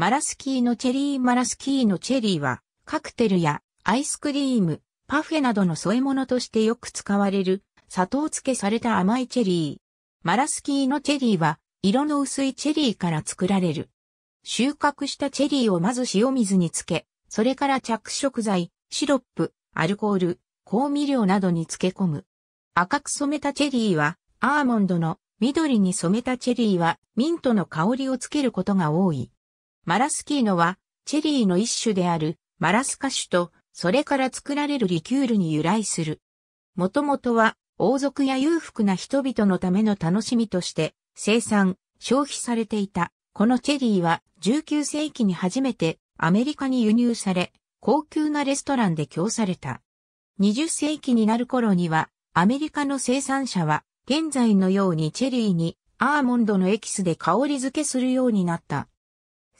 マラスキーのチェリーマラスキーのチェリーは、カクテルやアイスクリーム、パフェなどの添え物としてよく使われる、砂糖漬けされた甘いチェリー。マラスキーのチェリーは、色の薄いチェリーから作られる。収穫したチェリーをまず塩水につけ、それから着色剤、シロップ、アルコール、香味料などに漬け込む。赤く染めたチェリーは、アーモンドの、緑に染めたチェリーは、ミントの香りをつけることが多い。マラスキーノは、チェリーの一種であるマラスカ種と、それから作られるリキュールに由来する。もともとは、王族や裕福な人々のための楽しみとして、生産、消費されていた。このチェリーは、19世紀に初めてアメリカに輸入され、高級なレストランで供された。20世紀になる頃には、アメリカの生産者は、現在のようにチェリーにアーモンドのエキスで香り付けするようになった。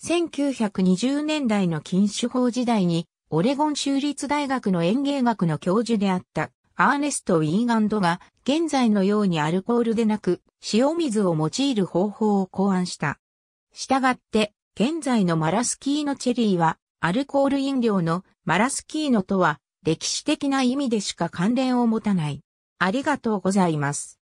1920年代の禁酒法時代に、オレゴン州立大学の園芸学の教授であったアーネスト・ウィーガンドが現在のようにアルコールでなく塩水を用いる方法を考案した。したがって現在のマラスキーノチェリーはアルコール飲料のマラスキーノとは歴史的な意味でしか関連を持たない。ありがとうございます。